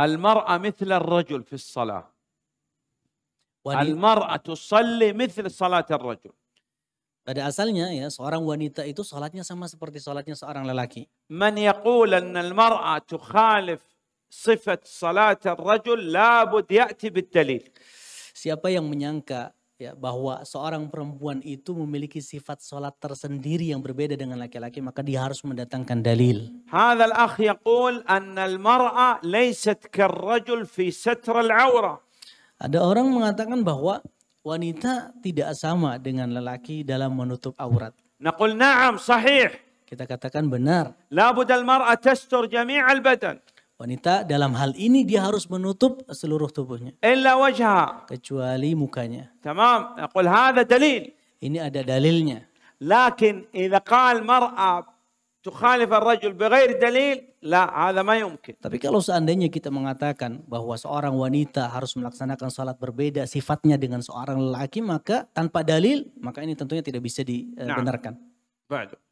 المرأة مثل الرجل في الصلاة المرأة تصلي مثل صلاة الرجل Pada asalnya ya seorang wanita itu salatnya sama seperti salatnya seorang lelaki. Man yaqul anna al-mar'a tukhalif sifat salat ar-rajul labud ya'ti bid-dalil. Siapa yang menyangka ya bahwa seorang perempuan itu memiliki sifat sholat tersendiri yang berbeda dengan laki-laki maka dia harus mendatangkan dalil. Ada orang mengatakan bahwa wanita tidak sama dengan lelaki dalam menutup aurat. Kita katakan benar. لابد mar'a tastur jami'al badan. Wanita dalam hal ini dia harus menutup seluruh tubuhnya. Illa wajha. Kecuali mukanya. Tamam. Aqul hadha dalil. Ini ada dalilnya. Lakin idza mar'a tukhalif ar-rajul dalil, la hadha ma yumkin. Tapi kalau seandainya kita mengatakan bahwa seorang wanita harus melaksanakan salat berbeda sifatnya dengan seorang lelaki, maka tanpa dalil, maka ini tentunya tidak bisa dibenarkan. Eh, nah. Baik.